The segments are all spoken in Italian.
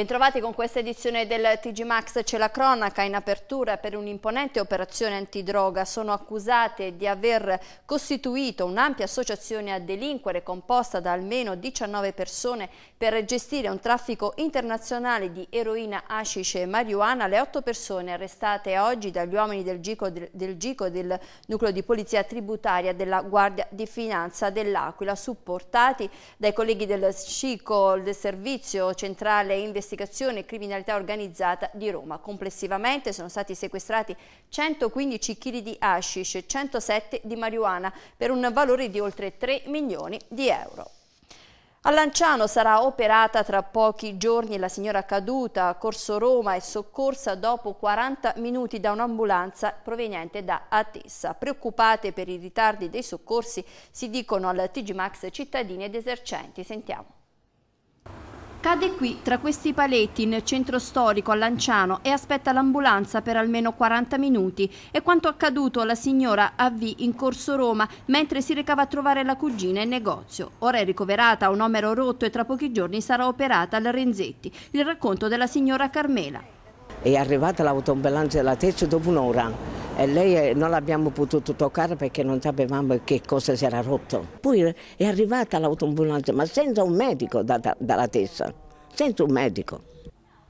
Bentrovati con questa edizione del TG Max, c'è la cronaca in apertura per un'imponente operazione antidroga. Sono accusate di aver costituito un'ampia associazione a delinquere composta da almeno 19 persone per gestire un traffico internazionale di eroina, hashish e marijuana. Le otto persone arrestate oggi dagli uomini del Gico del, del, Gico, del nucleo di polizia tributaria della Guardia di Finanza dell'Aquila, supportati dai colleghi del SCICO, del Servizio Centrale Investigativo investigazione e criminalità organizzata di Roma. Complessivamente sono stati sequestrati 115 kg di hashish, 107 di marijuana per un valore di oltre 3 milioni di euro. A Lanciano sarà operata tra pochi giorni la signora caduta a Corso Roma e soccorsa dopo 40 minuti da un'ambulanza proveniente da Atessa. Preoccupate per i ritardi dei soccorsi si dicono al TG Max cittadini ed esercenti. Sentiamo. Cade qui tra questi paletti nel centro storico a Lanciano e aspetta l'ambulanza per almeno 40 minuti. È quanto accaduto alla signora AV in corso Roma mentre si recava a trovare la cugina in negozio. Ora è ricoverata a un omero rotto e tra pochi giorni sarà operata al Renzetti. Il racconto della signora Carmela è arrivata l'autoambulanza della testa dopo un'ora e lei eh, non l'abbiamo potuto toccare perché non sapevamo che cosa si era rotto. Poi è arrivata l'autoambulanza ma senza un medico da, da, dalla testa, senza un medico.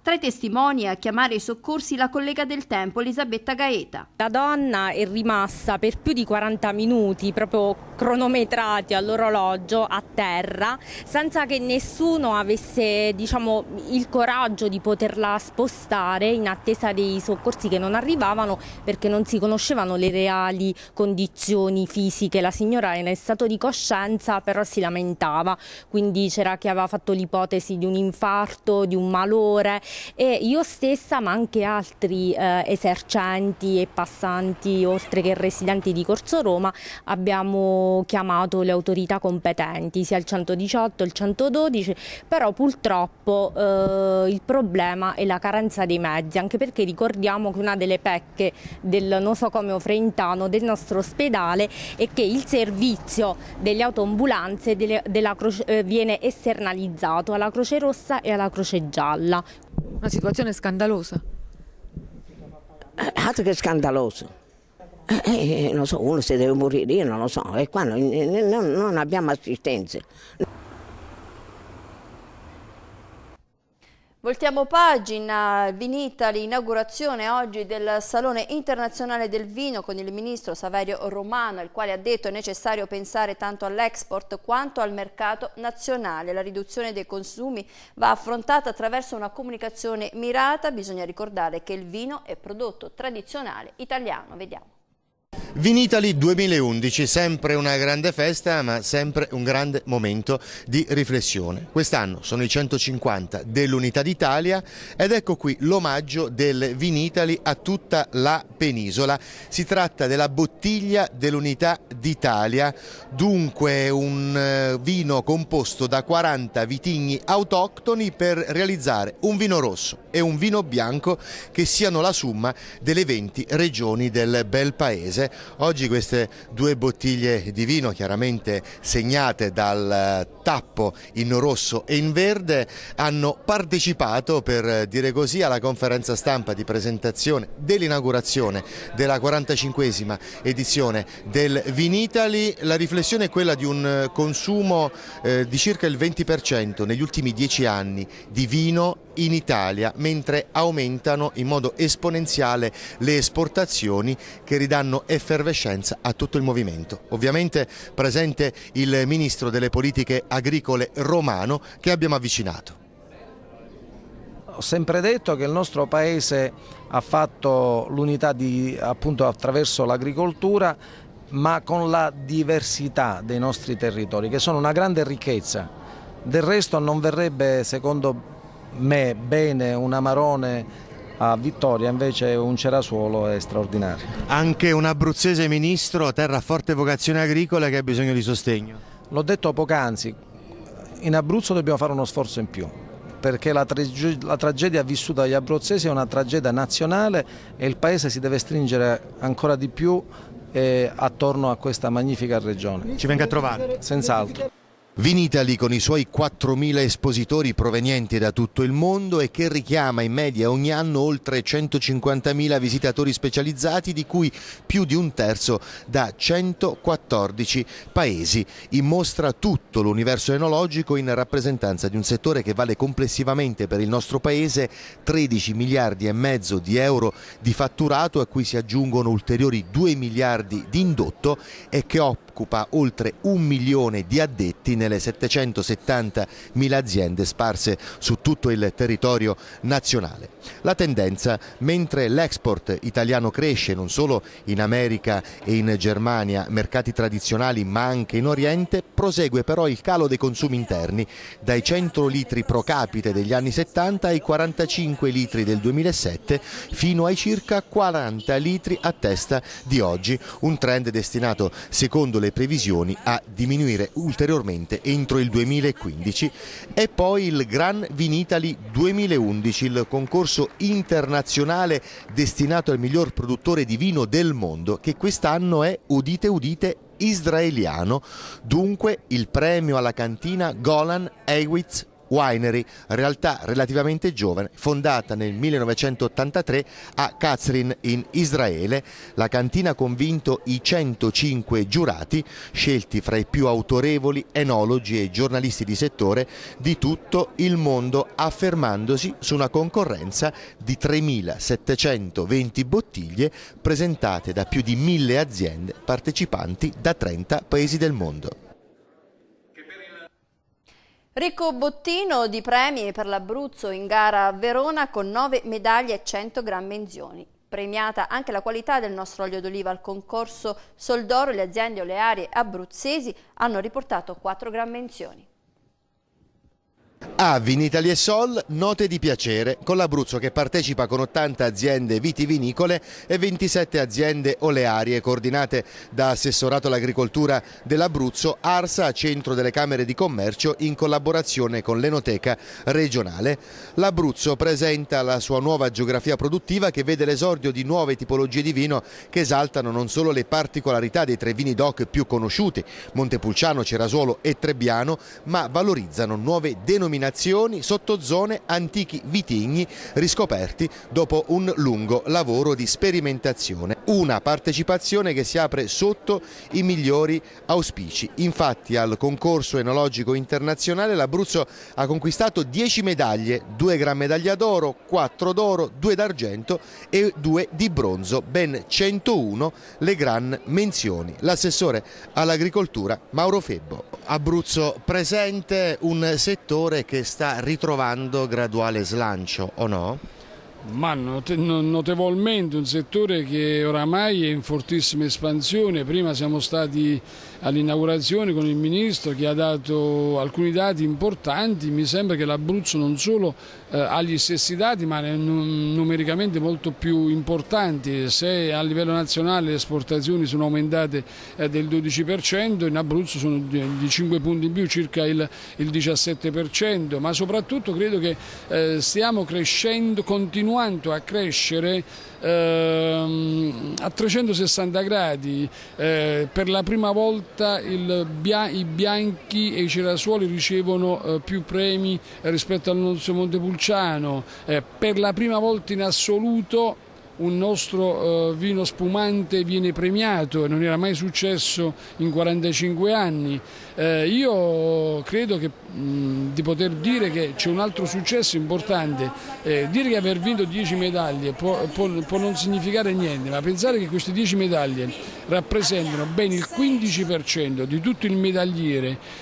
Tra i testimoni a chiamare i soccorsi la collega del tempo Elisabetta Gaeta. La donna è rimasta per più di 40 minuti proprio cronometrati all'orologio a terra senza che nessuno avesse diciamo, il coraggio di poterla spostare in attesa dei soccorsi che non arrivavano perché non si conoscevano le reali condizioni fisiche. La signora era in stato di coscienza però si lamentava, quindi c'era chi aveva fatto l'ipotesi di un infarto, di un malore e io stessa ma anche altri eh, esercenti e passanti oltre che residenti di Corso Roma abbiamo chiamato le autorità competenti sia il 118 il 112 però purtroppo eh, il problema è la carenza dei mezzi anche perché ricordiamo che una delle pecche del nosocomio frentano del nostro ospedale è che il servizio delle autoambulanze delle, della, eh, viene esternalizzato alla Croce Rossa e alla Croce Gialla. Una situazione scandalosa. Eh, altro che scandaloso. Eh, eh non so, uno si deve morire, io non lo so, e qua non, non abbiamo assistenza. Voltiamo pagina, vinita l'inaugurazione oggi del Salone Internazionale del Vino con il ministro Saverio Romano, il quale ha detto è necessario pensare tanto all'export quanto al mercato nazionale. La riduzione dei consumi va affrontata attraverso una comunicazione mirata, bisogna ricordare che il vino è prodotto tradizionale italiano. Vediamo. Vinitali 2011, sempre una grande festa ma sempre un grande momento di riflessione. Quest'anno sono i 150 dell'Unità d'Italia ed ecco qui l'omaggio del Vinitali a tutta la penisola. Si tratta della bottiglia dell'Unità d'Italia, dunque un eh, vino composto da 40 vitigni autoctoni per realizzare un vino rosso e un vino bianco che siano la somma delle 20 regioni del bel paese Oggi queste due bottiglie di vino chiaramente segnate dal eh, tappo in rosso e in verde hanno partecipato per dire così alla conferenza stampa di presentazione dell'inaugurazione della 45esima edizione del Vinitali. La riflessione è quella di un eh, consumo eh, di circa il 20% negli ultimi dieci anni di vino in Italia, mentre aumentano in modo esponenziale le esportazioni che ridanno effervescenza a tutto il movimento. Ovviamente presente il Ministro delle Politiche Agricole Romano che abbiamo avvicinato. Ho sempre detto che il nostro Paese ha fatto l'unità attraverso l'agricoltura ma con la diversità dei nostri territori, che sono una grande ricchezza. Del resto non verrebbe, secondo me bene un Amarone a Vittoria invece un cerasuolo è straordinario. Anche un abruzzese ministro, terra a forte vocazione agricola che ha bisogno di sostegno. L'ho detto poc'anzi, in Abruzzo dobbiamo fare uno sforzo in più perché la, trage la, tragedia vissuta dagli abruzzesi è una tragedia nazionale e il paese si deve stringere ancora di più eh, attorno a questa magnifica regione. Ci venga a trovare. Senz'altro. Vinitali con i suoi 4.000 espositori provenienti da tutto il mondo e che richiama in media ogni anno oltre 150.000 visitatori specializzati di cui più di un terzo da 114 paesi. In mostra tutto l'universo enologico in rappresentanza di un settore che vale complessivamente per il nostro paese 13 miliardi e mezzo di euro di fatturato a cui si aggiungono ulteriori 2 miliardi di indotto e che opera occupa oltre un milione di addetti nelle 770.000 aziende sparse su tutto il territorio nazionale. La tendenza, mentre l'export italiano cresce non solo in America e in Germania, mercati tradizionali ma anche in Oriente, prosegue però il calo dei consumi interni dai 100 litri pro capite degli anni 70 ai 45 litri del 2007 fino ai circa 40 litri a testa di oggi, un trend destinato secondo le le previsioni a diminuire ulteriormente entro il 2015 e poi il Gran Vinitali 2011, il concorso internazionale destinato al miglior produttore di vino del mondo che quest'anno è, udite udite, israeliano, dunque il premio alla cantina Golan Eiwitz Winery, realtà relativamente giovane, fondata nel 1983 a Katrin in Israele. La cantina ha convinto i 105 giurati, scelti fra i più autorevoli enologi e giornalisti di settore di tutto il mondo, affermandosi su una concorrenza di 3.720 bottiglie presentate da più di 1.000 aziende partecipanti da 30 paesi del mondo. Ricco Bottino di premi per l'Abruzzo in gara a Verona con 9 medaglie e 100 gran menzioni. Premiata anche la qualità del nostro olio d'oliva al concorso Soldoro, le aziende olearie abruzzesi hanno riportato 4 gran menzioni. AV in e Sol, note di piacere con l'Abruzzo che partecipa con 80 aziende vitivinicole e 27 aziende olearie coordinate da Assessorato all'Agricoltura dell'Abruzzo, Arsa, Centro delle Camere di Commercio in collaborazione con l'Enoteca regionale. L'Abruzzo presenta la sua nuova geografia produttiva che vede l'esordio di nuove tipologie di vino che esaltano non solo le particolarità dei tre vini DOC più conosciuti, Montepulciano, Cerasuolo e Trebbiano, ma valorizzano nuove denominazioni denominazioni, sottozone, antichi vitigni riscoperti dopo un lungo lavoro di sperimentazione. Una partecipazione che si apre sotto i migliori auspici. Infatti al concorso enologico internazionale l'Abruzzo ha conquistato 10 medaglie, 2 gran medaglia d'oro, 4 d'oro, 2 d'argento e 2 di bronzo, ben 101 le gran menzioni. L'assessore all'agricoltura Mauro Febbo. Abruzzo presente, un settore che sta ritrovando graduale slancio o no? Ma notevolmente un settore che oramai è in fortissima espansione, prima siamo stati all'inaugurazione con il Ministro che ha dato alcuni dati importanti, mi sembra che l'Abruzzo non solo eh, ha gli stessi dati ma numericamente molto più importanti, se a livello nazionale le esportazioni sono aumentate eh, del 12%, in Abruzzo sono di, 5 punti in più circa il, 17%, ma soprattutto credo che eh, stiamo crescendo, continuando continuando a crescere ehm, a 360 gradi. Eh, per la prima volta bia i bianchi e i cerasuoli ricevono eh, più premi rispetto al nostro Montepulciano. Eh, per la prima volta in assoluto un nostro eh, vino spumante viene premiato, non era mai successo in 45 anni. Eh, io credo che, di poter dire che c'è un altro successo importante, eh, dire che aver vinto 10 medaglie può, può, può non significare niente, ma pensare che queste 10 medaglie rappresentano ben il 15% di tutto il medagliere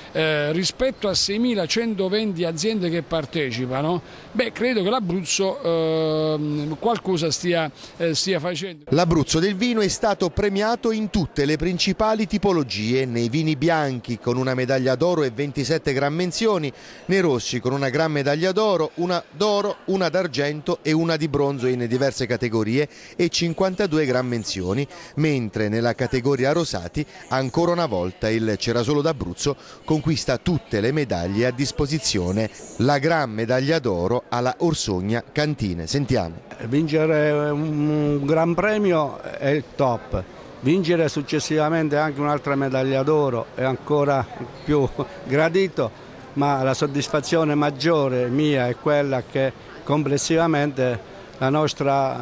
rispetto a 6.120 aziende che partecipano, Beh, credo che l'Abruzzo eh, qualcosa stia, eh, stia facendo. L'Abruzzo del vino è stato premiato in tutte le principali tipologie, nei vini bianchi con una medaglia d'oro e 27 gran menzioni, nei rossi con una gran medaglia d'oro, una d'oro, una d'argento e una di bronzo in diverse categorie e 52 gran menzioni, mentre nella categoria rosati ancora una volta il Cerasolo d'Abruzzo conquista tutte le medaglie a disposizione. La gran medaglia d'oro alla Orsogna Cantine. Sentiamo. Vincere un gran premio è il top, vincere successivamente anche un'altra medaglia d'oro è ancora più gradito, ma la soddisfazione maggiore mia è quella che complessivamente la nostra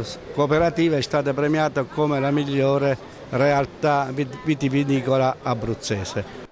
eh, cooperativa è stata premiata come la migliore realtà vitivinicola abruzzese.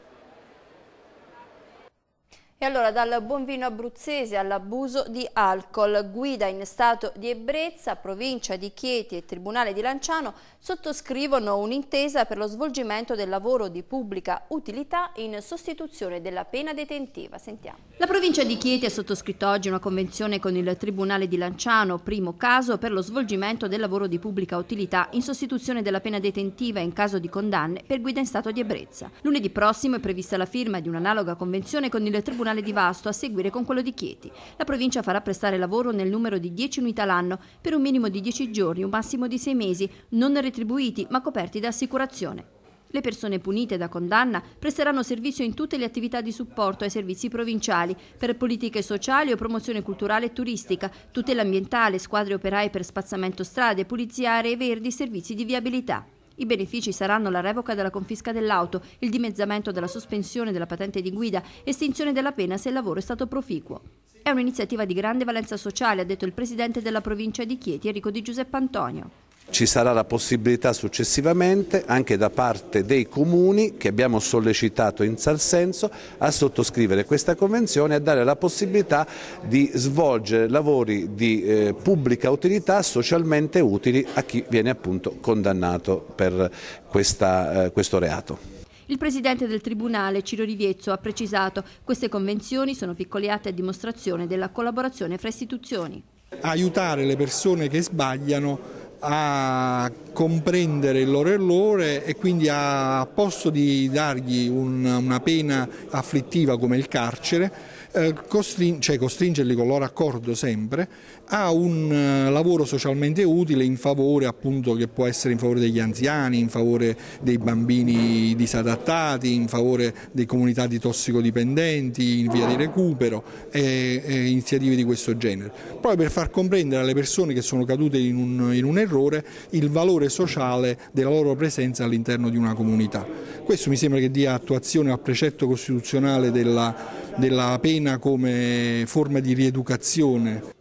E allora dal buon vino abruzzese all'abuso di alcol, guida in stato di ebbrezza, provincia di Chieti e Tribunale di Lanciano sottoscrivono un'intesa per lo svolgimento del lavoro di pubblica utilità in sostituzione della pena detentiva. Sentiamo. La provincia di Chieti ha sottoscritto oggi una convenzione con il Tribunale di Lanciano, primo caso per lo svolgimento del lavoro di pubblica utilità in sostituzione della pena detentiva in caso di condanne per guida in stato di ebbrezza. Lunedì prossimo è prevista la firma di un'analoga convenzione con il Tribunale Regionale di Vasto, a seguire con quello di Chieti. La provincia farà prestare lavoro nel numero di 10 unità l'anno, per un minimo di 10 giorni, un massimo di 6 mesi, non retribuiti ma coperti da assicurazione. Le persone punite da condanna presteranno servizio in tutte le attività di supporto ai servizi provinciali per politiche sociali o promozione culturale e turistica, tutela ambientale, squadre operai per spazzamento strade, pulizia aree verdi, servizi di viabilità. I benefici saranno la revoca della confisca dell'auto, il dimezzamento della sospensione della patente di guida, estinzione della pena se il lavoro è stato proficuo. È un'iniziativa di grande valenza sociale, ha detto il presidente della provincia di Chieti, Enrico Di Giuseppe Antonio. Ci sarà la possibilità successivamente anche da parte dei comuni che abbiamo sollecitato in tal senso a sottoscrivere questa convenzione e a dare la possibilità di svolgere lavori di eh, pubblica utilità socialmente utili a chi viene appunto condannato per questa, eh, questo reato. Il presidente del Tribunale, Ciro Riviezzo, ha precisato che queste convenzioni sono piccoli atti a dimostrazione della collaborazione fra istituzioni. Aiutare le persone che sbagliano a comprendere il loro errore e quindi a posto di dargli un, una pena afflittiva come il carcere, eh, costring cioè costringerli con loro accordo sempre a un eh, lavoro socialmente utile in favore appunto che può essere in favore degli anziani, in favore dei bambini disadattati, in favore delle comunità di tossicodipendenti, in via di recupero e, e iniziative di questo genere, proprio per far comprendere alle persone che sono cadute in un, in un errore il valore sociale della loro presenza all'interno di una comunità. Questo mi sembra che dia attuazione al precetto costituzionale della della pena come forma di rieducazione.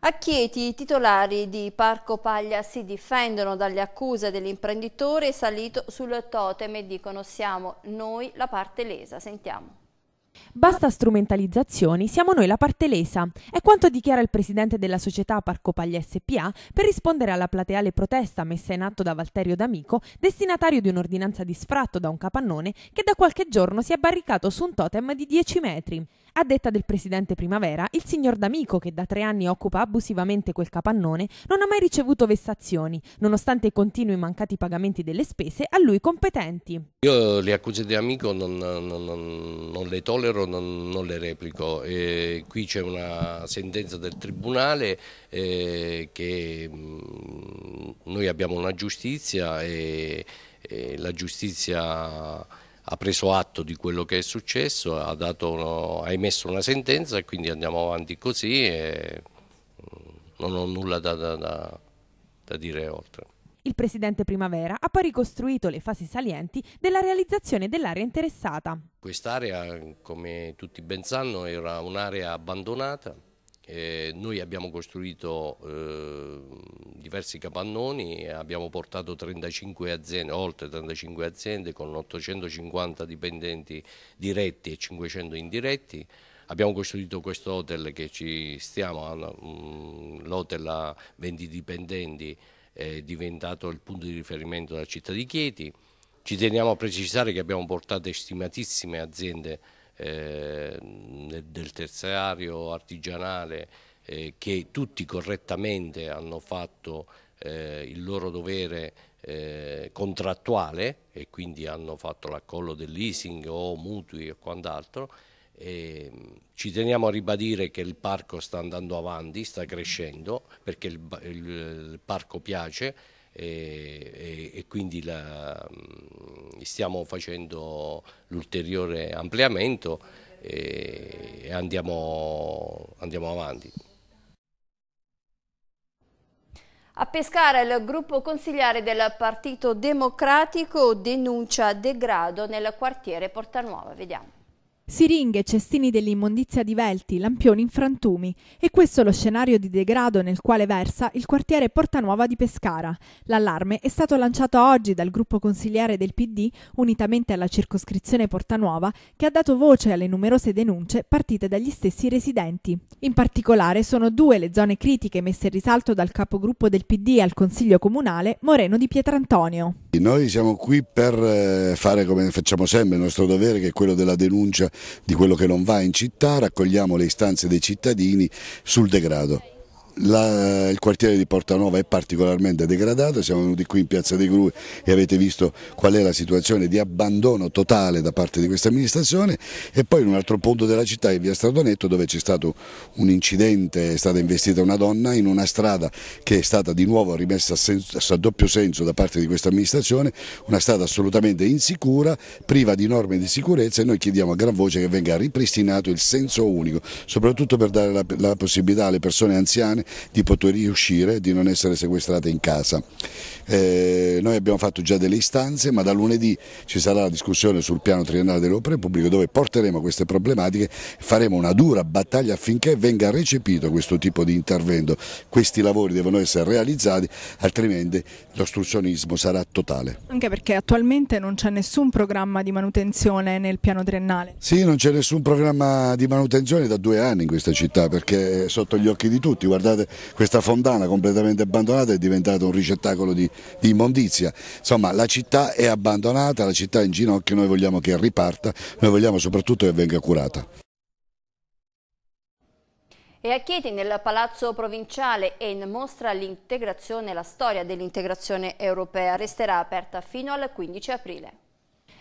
A Chieti i titolari di Parco Paglia si difendono dalle accuse dell'imprenditore salito sul totem e dicono siamo noi la parte lesa. Sentiamo. Basta strumentalizzazioni, siamo noi la parte lesa. È quanto dichiara il presidente della società Parco Pagli SPA per rispondere alla plateale protesta messa in atto da Valterio D'Amico, destinatario di un'ordinanza di sfratto da un capannone che da qualche giorno si è barricato su un totem di 10 metri. A detta del presidente Primavera, il signor D'Amico, che da tre anni occupa abusivamente quel capannone, non ha mai ricevuto vessazioni, nonostante i continui mancati pagamenti delle spese a lui competenti. Io le accuse di amico non, non, non, non, le tollero, non, le replico. E qui c'è una sentenza del Tribunale eh, che mh, mm, noi abbiamo una giustizia e, e la giustizia ha preso atto di quello che è successo, ha, dato, ha emesso una sentenza e quindi andiamo avanti così e mm, non ho nulla da, da, da, da dire oltre. Il presidente Primavera ha poi ricostruito le fasi salienti della realizzazione dell'area interessata. Quest'area, come tutti ben sanno, era un'area abbandonata eh, noi abbiamo costruito eh, diversi capannoni, abbiamo portato 35 aziende, oltre 35 aziende con 850 dipendenti diretti e 500 indiretti. Abbiamo costruito questo hotel che ci stiamo, mm, l'hotel a 20 dipendenti è diventato il punto di riferimento della città di Chieti. Ci teniamo a precisare che abbiamo portato estimatissime aziende eh, del terziario artigianale eh, che tutti correttamente hanno fatto eh, il loro dovere eh, contrattuale e quindi hanno fatto l'accollo del leasing o mutui e quant'altro. Mm, ci teniamo a ribadire che il parco sta andando avanti, sta crescendo perché il, il, il parco piace e, e quindi la, mm, stiamo facendo l'ulteriore ampliamento e andiamo, andiamo avanti. A Pescara il gruppo consigliare del Partito Democratico denuncia degrado nel quartiere Portanuova. Vediamo. Siringhe, cestini dell'immondizia di Velti, lampioni in frantumi. E questo è lo scenario di degrado nel quale versa il quartiere Portanuova di Pescara. L'allarme è stato lanciato oggi dal gruppo consigliere del PD, unitamente alla circoscrizione Portanuova, che ha dato voce alle numerose denunce partite dagli stessi residenti. In particolare sono due le zone critiche messe in risalto dal capogruppo del PD al Consiglio Comunale, Moreno di Pietrantonio. Noi siamo qui per eh, fare come facciamo sempre il nostro dovere, che è quello della denuncia di quello che non va in città, raccogliamo le istanze dei cittadini sul degrado. La, il quartiere di Portanova è particolarmente degradato, siamo venuti qui in Piazza dei Gru e avete visto qual è la situazione di abbandono totale da parte di questa amministrazione e poi in un altro punto della città, in via Stradonetto, dove c'è stato un incidente, è stata investita una donna in una strada che è stata di nuovo rimessa a, senso, a doppio senso da parte di questa amministrazione, una strada assolutamente insicura, priva di norme di sicurezza e noi chiediamo a gran voce che venga ripristinato il senso unico, soprattutto per dare la, la possibilità alle persone anziane di poter riuscire, di non essere sequestrate in casa. Eh, noi abbiamo fatto già delle istanze, ma da lunedì ci sarà la discussione sul piano triennale delle opere pubbliche dove porteremo queste problematiche e faremo una dura battaglia affinché venga recepito questo tipo di intervento. Questi lavori devono essere realizzati, altrimenti l'ostruzionismo sarà totale. Anche perché attualmente non c'è nessun programma di manutenzione nel piano triennale. Sì, non c'è nessun programma di manutenzione da due anni in questa città perché è sotto gli occhi di tutti. Guardate guardate questa fontana completamente abbandonata è diventata un ricettacolo di, di immondizia. Insomma la città è abbandonata, la città è in ginocchio, noi vogliamo che riparta, noi vogliamo soprattutto che venga curata. E a Chieti, nel Palazzo Provinciale, è in mostra l'integrazione, la storia dell'integrazione europea. Resterà aperta fino al 15 aprile.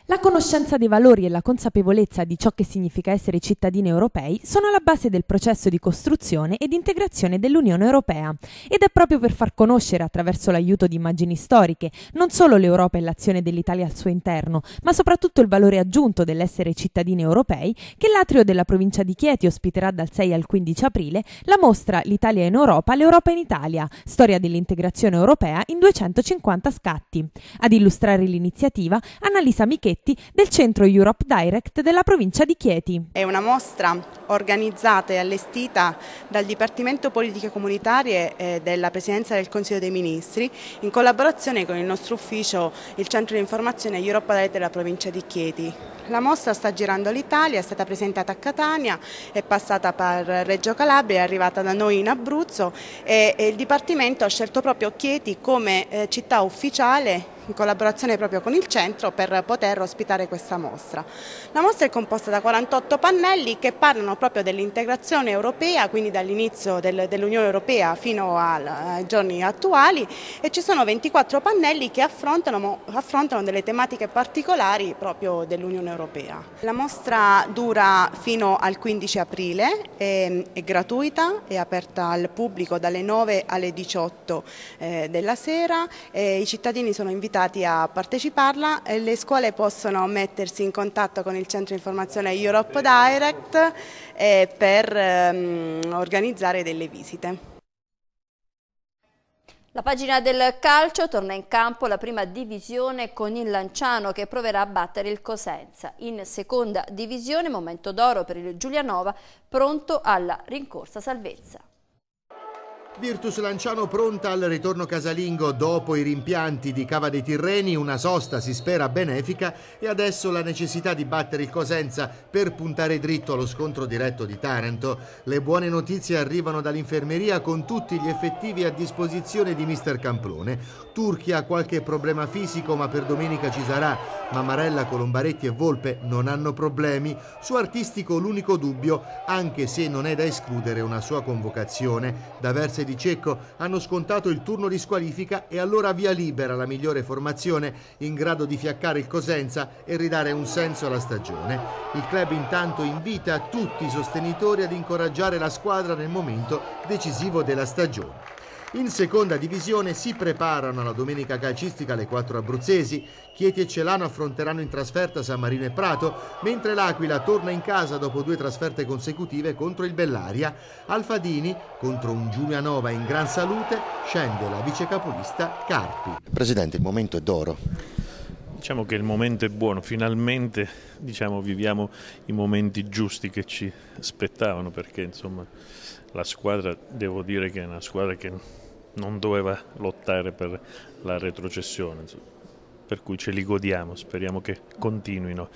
La conoscenza dei valori e la consapevolezza di ciò che significa essere cittadini europei sono alla base del processo di costruzione ed integrazione dell'Unione Europea ed è proprio per far conoscere attraverso l'aiuto di immagini storiche non solo l'Europa e l'azione dell'Italia al suo interno, ma soprattutto il valore aggiunto dell'essere cittadini europei che l'atrio della provincia di Chieti ospiterà dal 6 al 15 aprile la mostra L'Italia in Europa, l'Europa in Italia, storia dell'integrazione europea in 250 scatti. Ad illustrare l'iniziativa, Annalisa Michetti Ungaretti del Centro Europe Direct della provincia di Chieti. È una mostra organizzata e allestita dal Dipartimento Politiche Comunitarie della Presidenza del Consiglio dei Ministri in collaborazione con il nostro ufficio, il Centro di Informazione Europe Direct della provincia di Chieti. La mostra sta girando l'Italia, è stata presentata a Catania, è passata per Reggio Calabria, è arrivata da noi in Abruzzo e il Dipartimento ha scelto proprio Chieti come eh, città ufficiale in collaborazione proprio con il centro per poter ospitare questa mostra. La mostra è composta da 48 pannelli che parlano proprio dell'integrazione europea, quindi dall'inizio del, dell'Unione Europea fino al, ai giorni attuali e ci sono 24 pannelli che affrontano, affrontano delle tematiche particolari proprio dell'Unione Europea. La mostra dura fino al 15 aprile, è, è gratuita, è aperta al pubblico dalle 9 alle 18 eh, della sera, eh, i cittadini sono invitati invitati a parteciparla. Eh, le scuole possono mettersi in contatto con il centro informazione Europe Direct eh, per ehm, organizzare delle visite. La pagina del calcio torna in campo la prima divisione con il Lanciano che proverà a battere il Cosenza. In seconda divisione momento d'oro per il Giulianova pronto alla rincorsa salvezza. Virtus Lanciano pronta al ritorno casalingo dopo i rimpianti di Cava dei Tirreni, una sosta si spera benefica e adesso la necessità di battere il Cosenza per puntare dritto allo scontro diretto di Taranto. Le buone notizie arrivano dall'infermeria con tutti gli effettivi a disposizione di mister Camplone. Turchi ha qualche problema fisico ma per domenica ci sarà ma Marella, Colombaretti e Volpe non hanno problemi. Su Artistico l'unico dubbio, anche se non è da escludere una sua convocazione. Da verse di Cecco hanno scontato il turno di squalifica e allora via libera la migliore formazione in grado di fiaccare il Cosenza e ridare un senso alla stagione. Il club intanto invita tutti i sostenitori ad incoraggiare la squadra nel momento decisivo della stagione. In seconda divisione si preparano alla domenica calcistica le quattro abruzzesi. Chieti e Celano affronteranno in trasferta San Marino e Prato, mentre l'Aquila torna in casa dopo due trasferte consecutive contro il Bellaria. Alfadini contro un Giulianova in gran salute scende la vicecapolista Carpi. Presidente, il momento è d'oro Diciamo che il momento è buono, finalmente diciamo, viviamo i momenti giusti che ci aspettavano perché insomma, la squadra devo dire che è una squadra che non doveva lottare per la retrocessione, insomma. per cui ce li godiamo, speriamo che continuino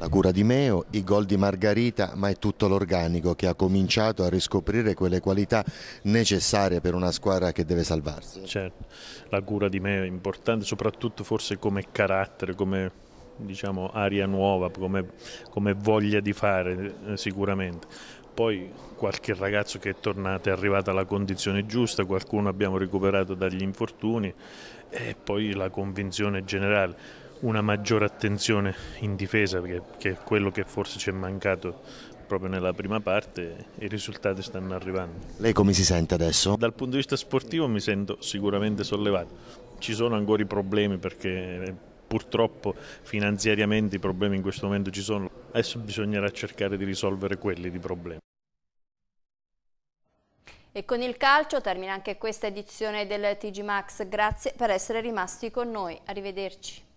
la cura di Meo, i gol di Margarita, ma è tutto l'organico che ha cominciato a riscoprire quelle qualità necessarie per una squadra che deve salvarsi. Certo, la cura di Meo è importante, soprattutto forse come carattere, come diciamo, aria nuova, come, come voglia di fare eh, sicuramente. Poi qualche ragazzo che è tornato è arrivato alla condizione giusta, qualcuno abbiamo recuperato dagli infortuni e poi la convinzione generale una maggiore attenzione in difesa, perché, che è quello che forse ci è mancato proprio nella prima parte e i risultati stanno arrivando. Lei come si sente adesso? Dal punto di vista sportivo mi sento sicuramente sollevato. Ci sono ancora i problemi perché eh, purtroppo finanziariamente i problemi in questo momento ci sono. Adesso bisognerà cercare di risolvere quelli di problemi. E con il calcio termina anche questa edizione del TG Max. Grazie per essere rimasti con noi. Arrivederci.